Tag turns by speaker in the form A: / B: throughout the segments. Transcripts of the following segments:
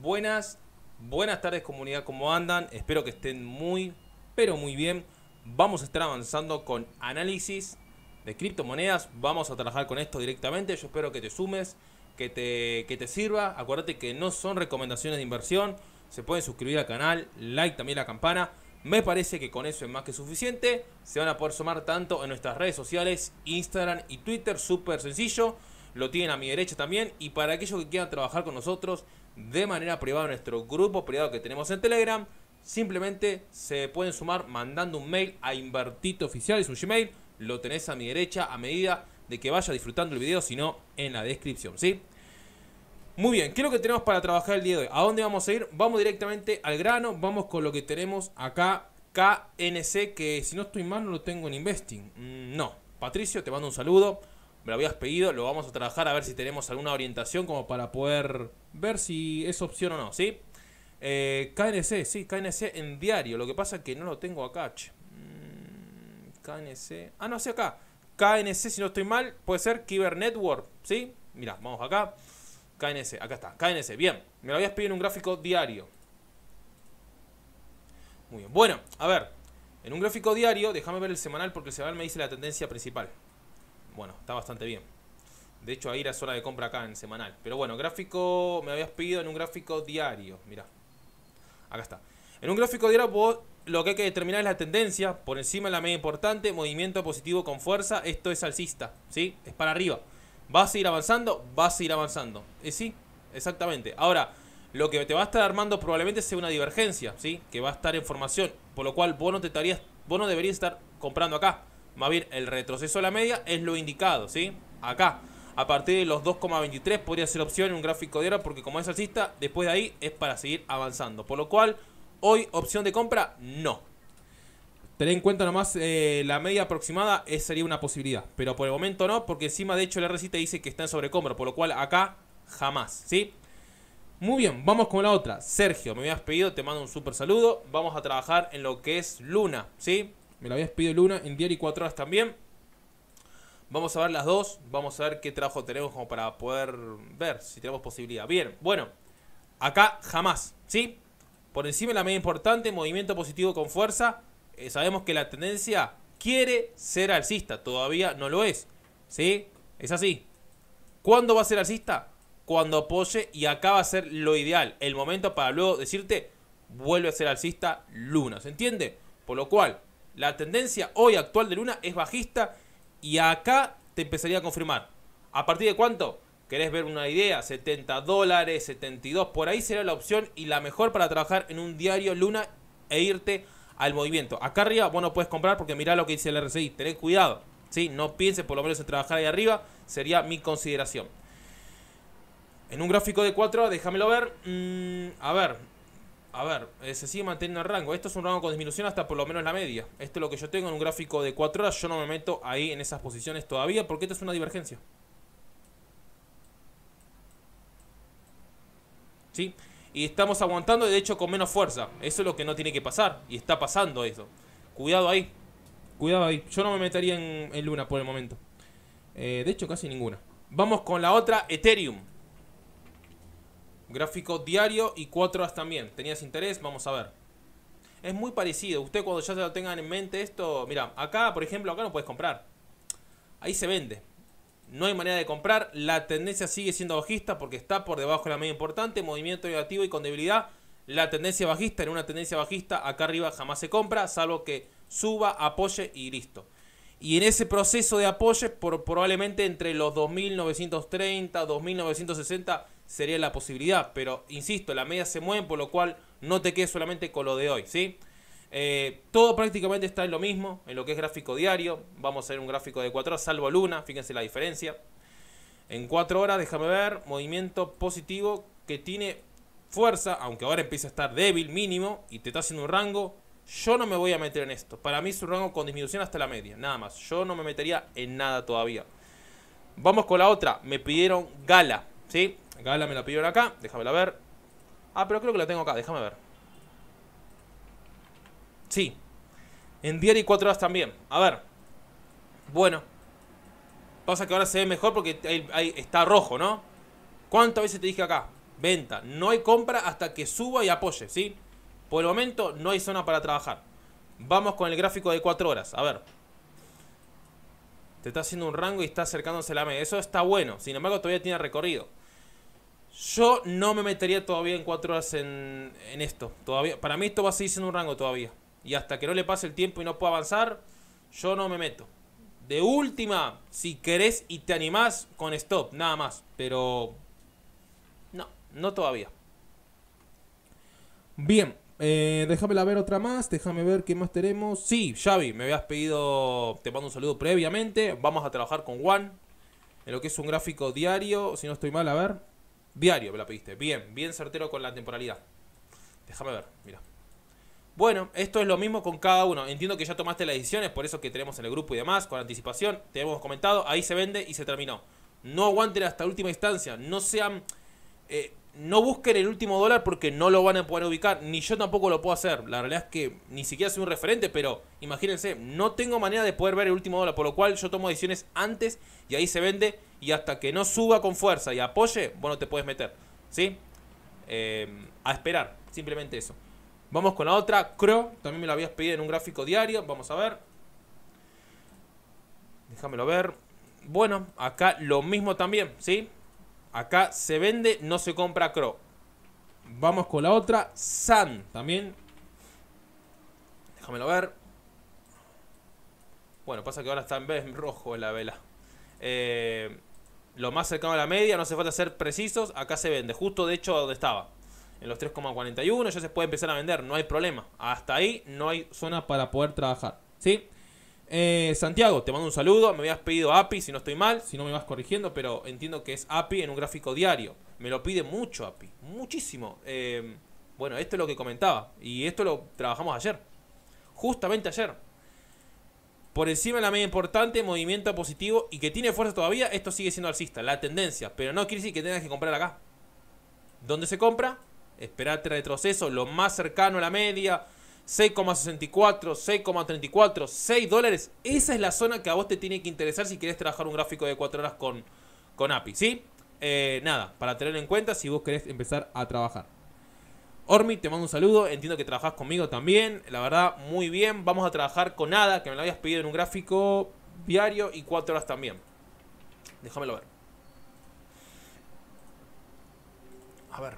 A: Buenas, buenas tardes comunidad, ¿cómo andan? Espero que estén muy, pero muy bien. Vamos a estar avanzando con análisis de criptomonedas. Vamos a trabajar con esto directamente. Yo espero que te sumes, que te, que te sirva. Acuérdate que no son recomendaciones de inversión. Se pueden suscribir al canal, like también la campana. Me parece que con eso es más que suficiente. Se van a poder sumar tanto en nuestras redes sociales, Instagram y Twitter. Súper sencillo lo tienen a mi derecha también. Y para aquellos que quieran trabajar con nosotros de manera privada, nuestro grupo privado que tenemos en Telegram, simplemente se pueden sumar mandando un mail a Invertito Oficial, es un Gmail, lo tenés a mi derecha a medida de que vaya disfrutando el video, Si no, en la descripción, ¿sí? Muy bien, ¿qué es lo que tenemos para trabajar el día de hoy? ¿A dónde vamos a ir? Vamos directamente al grano, vamos con lo que tenemos acá, KNC, que si no estoy mal no lo tengo en Investing. Mm, no, Patricio, te mando un saludo me lo habías pedido, lo vamos a trabajar a ver si tenemos alguna orientación como para poder ver si es opción o no, ¿sí? Eh, KNC, sí, KNC en diario, lo que pasa es que no lo tengo acá, che. Mm, KNC, ah, no, sí, acá. KNC, si no estoy mal, puede ser Kiber Network, ¿sí? Mirá, vamos acá. KNC, acá está, KNC, bien. Me lo habías pedido en un gráfico diario. Muy bien, bueno, a ver. En un gráfico diario, déjame ver el semanal porque el semanal me dice la tendencia principal bueno, está bastante bien. De hecho, ahí era zona de compra acá en semanal. Pero bueno, gráfico, me habías pedido en un gráfico diario. Mirá, acá está. En un gráfico diario lo que hay que determinar es la tendencia, por encima de la media importante, movimiento positivo con fuerza, esto es alcista, ¿sí? Es para arriba. Va a seguir avanzando, va a seguir avanzando. Y sí, exactamente. Ahora, lo que te va a estar armando probablemente sea una divergencia, ¿sí? Que va a estar en formación, por lo cual bueno, te estarías, vos no deberías estar comprando acá a bien, el retroceso a la media es lo indicado, ¿sí? Acá, a partir de los 2,23 podría ser opción en un gráfico de hora porque como es alcista, después de ahí es para seguir avanzando. Por lo cual, hoy opción de compra, no. Tener en cuenta nomás eh, la media aproximada eh, sería una posibilidad. Pero por el momento no, porque encima de hecho la recita te dice que está en sobrecompra. Por lo cual acá jamás, ¿sí? Muy bien, vamos con la otra. Sergio, me habías pedido, te mando un super saludo. Vamos a trabajar en lo que es Luna, ¿sí? Me la había pedido Luna. En diario y 4 horas también. Vamos a ver las dos. Vamos a ver qué trabajo tenemos como para poder ver si tenemos posibilidad. Bien, bueno. Acá jamás, ¿sí? Por encima de la media importante, movimiento positivo con fuerza. Eh, sabemos que la tendencia quiere ser alcista. Todavía no lo es. ¿Sí? Es así. ¿Cuándo va a ser alcista? Cuando apoye y acá va a ser lo ideal. El momento para luego decirte, vuelve a ser alcista Luna. ¿Se entiende? Por lo cual, la tendencia hoy actual de Luna es bajista y acá te empezaría a confirmar. ¿A partir de cuánto? ¿Querés ver una idea? 70 dólares, 72, por ahí sería la opción y la mejor para trabajar en un diario Luna e irte al movimiento. Acá arriba vos no puedes comprar porque mirá lo que dice el RCI. tenés cuidado. ¿sí? No pienses por lo menos en trabajar ahí arriba, sería mi consideración. En un gráfico de 4, déjamelo ver. Mm, a ver, a ver, eh, se sigue manteniendo el rango. Esto es un rango con disminución hasta por lo menos la media. Esto es lo que yo tengo en un gráfico de 4 horas. Yo no me meto ahí en esas posiciones todavía porque esto es una divergencia. ¿Sí? Y estamos aguantando, de hecho, con menos fuerza. Eso es lo que no tiene que pasar. Y está pasando eso. Cuidado ahí. Cuidado ahí. Yo no me metería en, Luna por el momento. Eh, de hecho, casi ninguna. Vamos con la otra, Ethereum. Gráfico diario y 4 también. ¿Tenías interés? Vamos a ver. Es muy parecido. Usted cuando ya se lo tengan en mente esto... Mira, acá, por ejemplo, acá no puedes comprar. Ahí se vende. No hay manera de comprar. La tendencia sigue siendo bajista porque está por debajo de la media importante. Movimiento negativo y con debilidad. La tendencia bajista. En una tendencia bajista, acá arriba jamás se compra. Salvo que suba, apoye y listo. Y en ese proceso de apoyo, probablemente entre los 2930, 2960 sería la posibilidad. Pero, insisto, las medias se mueven, por lo cual no te quedes solamente con lo de hoy, ¿sí? Eh, todo prácticamente está en lo mismo, en lo que es gráfico diario. Vamos a hacer un gráfico de 4 horas, salvo luna, fíjense la diferencia. En 4 horas, déjame ver, movimiento positivo que tiene fuerza, aunque ahora empieza a estar débil mínimo y te está haciendo un rango. Yo no me voy a meter en esto. Para mí es un rango con disminución hasta la media, nada más. Yo no me metería en nada todavía. Vamos con la otra. Me pidieron gala, ¿sí? Gala me la pidieron acá, déjamela ver. Ah, pero creo que la tengo acá, déjame ver. Sí. En diario y 4 horas también. A ver. Bueno. Pasa que ahora se ve mejor porque está rojo, ¿no? ¿Cuántas veces te dije acá? Venta. No hay compra hasta que suba y apoye, ¿sí? Por el momento no hay zona para trabajar. Vamos con el gráfico de 4 horas. A ver. Te está haciendo un rango y está acercándose la media. Eso está bueno. Sin embargo, todavía tiene recorrido. Yo no me metería todavía en 4 horas en, esto. Todavía, para mí esto va a seguir siendo un rango todavía. Y hasta que no le pase el tiempo y no pueda avanzar, yo no me meto. De última, si querés y te animás, con stop, nada más. Pero... No, no todavía. Bien, eh, déjamela ver otra más, déjame ver qué más tenemos. Sí, Xavi, me habías pedido, te mando un saludo previamente. Vamos a trabajar con Juan, en lo que es un gráfico diario, si no estoy mal, a ver. Diario me la pediste. Bien, bien certero con la temporalidad. Déjame ver, mira. Bueno, esto es lo mismo con cada uno. Entiendo que ya tomaste las decisiones, por eso que tenemos en el grupo y demás, con anticipación. Te hemos comentado, ahí se vende y se terminó. No aguanten hasta última instancia. No sean. Eh, no busquen el último dólar porque no lo van a poder ubicar. Ni yo tampoco lo puedo hacer. La realidad es que ni siquiera soy un referente, pero imagínense, no tengo manera de poder ver el último dólar. Por lo cual yo tomo decisiones antes y ahí se vende y hasta que no suba con fuerza y apoye, bueno te puedes meter. ¿Sí? Eh, a esperar, simplemente eso. Vamos con la otra, Crow. también me lo habías pedido en un gráfico diario, vamos a ver. Déjamelo ver. Bueno, acá lo mismo también, ¿sí? Acá se vende, no se compra Cro. Vamos con la otra, San también. Déjamelo ver. Bueno, pasa que ahora está en vez en rojo la vela. Eh, lo más cercano a la media, no hace falta ser precisos, acá se vende, justo de hecho donde estaba. En los 3,41 ya se puede empezar a vender, no hay problema. Hasta ahí no hay zona para poder trabajar. ¿sí? Eh, Santiago, te mando un saludo. Me habías pedido API, si no estoy mal, si no me vas corrigiendo, pero entiendo que es API en un gráfico diario. Me lo pide mucho API, muchísimo. Eh, bueno, esto es lo que comentaba y esto lo trabajamos ayer. Justamente ayer por encima de la media importante, movimiento positivo y que tiene fuerza todavía, esto sigue siendo alcista, la tendencia. Pero no quiere decir que tengas que comprar acá. ¿Dónde se compra? Esperate retroceso, lo más cercano a la media, 6,64, 6,34, 6 dólares. Esa es la zona que a vos te tiene que interesar si querés trabajar un gráfico de 4 horas con, con API, ¿sí? Eh, nada, para tener en cuenta si vos querés empezar a trabajar. Ormi, te mando un saludo. Entiendo que trabajas conmigo también. La verdad, muy bien. Vamos a trabajar con nada. que me lo habías pedido en un gráfico diario y cuatro horas también. Déjamelo ver. A ver.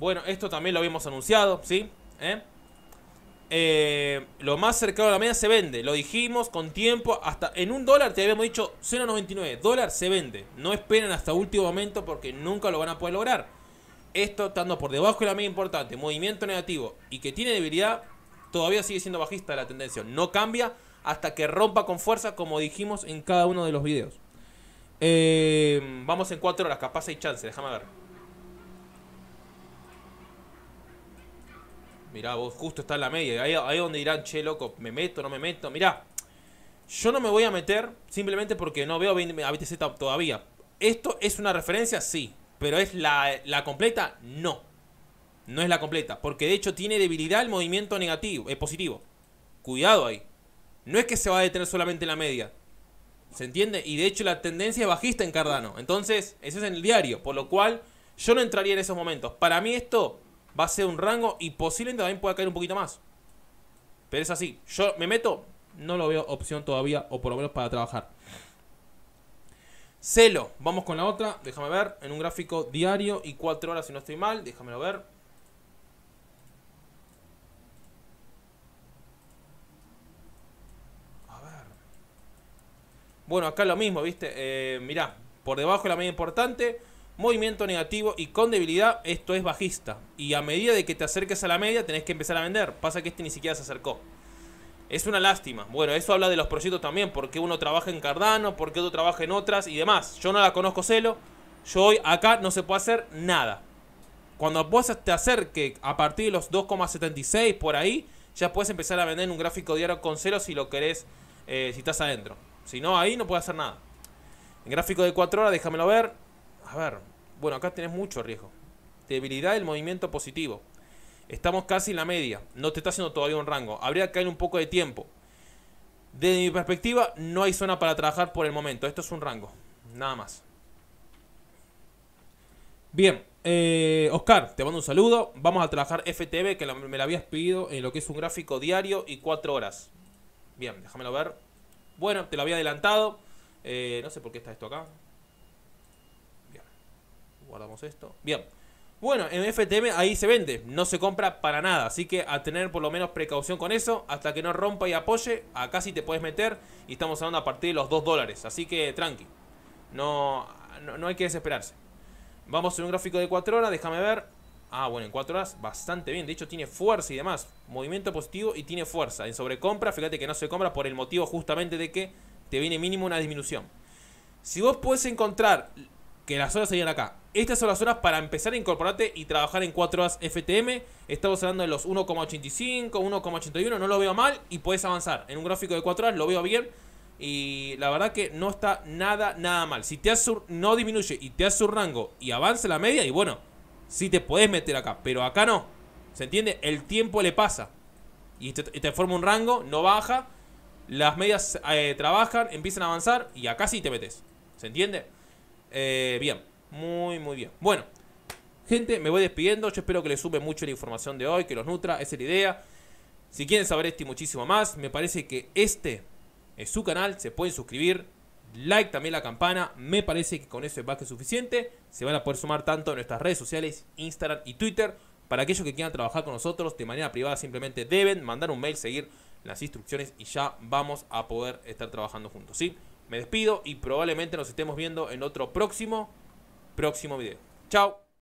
A: Bueno, esto también lo habíamos anunciado, ¿sí? ¿Eh? Eh, lo más cercano a la media se vende. Lo dijimos con tiempo. Hasta en un dólar te habíamos dicho 0.99. Dólar se vende. No esperen hasta último momento porque nunca lo van a poder lograr. Esto estando por debajo de la media importante, movimiento negativo y que tiene debilidad, todavía sigue siendo bajista la tendencia. No cambia hasta que rompa con fuerza, como dijimos en cada uno de los videos. Eh, vamos en 4 horas, capaz hay chance, déjame ver. mirá, vos justo está en la media. Ahí, ahí donde dirán, che, loco, me meto, no me meto. Mirá, yo no me voy a meter simplemente porque no veo a BTC todavía. ¿Esto es una referencia? Sí. Pero es la, completa? No. No es la completa. Porque de hecho tiene debilidad el movimiento negativo, Es eh, positivo. Cuidado ahí. No es que se va a detener solamente en la media. ¿Se entiende? Y de hecho la tendencia es bajista en Cardano. Entonces, eso es en el diario. Por lo cual, yo no entraría en esos momentos. Para mí esto va a ser un rango y posiblemente también pueda caer un poquito más. Pero es así. Yo me meto, no lo veo opción todavía, o por lo menos para trabajar. Celo, vamos con la otra, déjame ver, en un gráfico diario y 4 horas si no estoy mal, déjamelo ver. A ver. Bueno, acá lo mismo, ¿viste? Eh, mirá, por debajo es la media importante, movimiento negativo y con debilidad, esto es bajista. Y a medida de que te acerques a la media, tenés que empezar a vender. Pasa que este ni siquiera se acercó. Es una lástima. Bueno, eso habla de los proyectos también, porque uno trabaja en Cardano, porque otro trabaja en otras y demás. Yo no la conozco celo. Yo hoy acá no se puede hacer nada. Cuando vos te acerques a partir de los 2,76 por ahí, ya puedes empezar a vender en un gráfico diario con cero si lo querés, eh, si estás adentro. Si no, ahí no puedes hacer nada. gráfico de 4 horas, déjamelo ver. A ver, bueno, acá tenés mucho riesgo. Debilidad del movimiento positivo. Estamos casi en la media. No te está haciendo todavía un rango. Habría que caer un poco de tiempo. Desde mi perspectiva, no hay zona para trabajar por el momento. Esto es un rango. Nada más. Bien. Eh, Oscar, te mando un saludo. Vamos a trabajar FTB, que me la habías pedido en lo que es un gráfico diario y 4 horas. Bien, déjamelo ver. Bueno, te lo había adelantado. Eh, no sé por qué está esto acá guardamos esto. Bien. Bueno, en FTM ahí se vende, no se compra para nada, así que a tener por lo menos precaución con eso, hasta que no rompa y apoye, acá sí te puedes meter y estamos hablando a partir de los 2 dólares, así que tranqui, no, no, hay que desesperarse. Vamos en un gráfico de 4 horas, déjame ver. Ah, bueno, en 4 horas bastante bien, de hecho tiene fuerza y demás, movimiento positivo y tiene fuerza. En sobrecompra, fíjate que no se compra por el motivo justamente de que te viene mínimo una disminución. Si vos puedes encontrar que las horas serían acá. Estas son las horas para empezar a incorporarte y trabajar en 4 horas FTM. Estamos hablando de los 1,85, 1,81, no lo veo mal y puedes avanzar. En un gráfico de 4 horas lo veo bien. Y la verdad que no está nada, nada mal. Si te sur, no disminuye y te hace su rango y avanza la media, y bueno, si te puedes meter acá, pero acá no. ¿Se entiende? El tiempo le pasa. Y te, forma un rango, no baja. Las medias eh, trabajan, empiezan a avanzar y acá sí te metes. ¿Se entiende? Eh, bien, muy, muy bien. Bueno, gente, me voy despidiendo. Yo espero que les sube mucho la información de hoy, que los nutra, esa es la idea. Si quieren saber este y muchísimo más, me parece que este es su canal, se pueden suscribir, like también la campana, me parece que con eso es más que suficiente. Se van a poder sumar tanto en nuestras redes sociales, Instagram y Twitter. Para aquellos que quieran trabajar con nosotros de manera privada, simplemente deben mandar un mail, seguir las instrucciones y ya vamos a poder estar trabajando juntos, ¿sí? Me despido y probablemente nos estemos viendo en otro próximo, próximo video. Chao.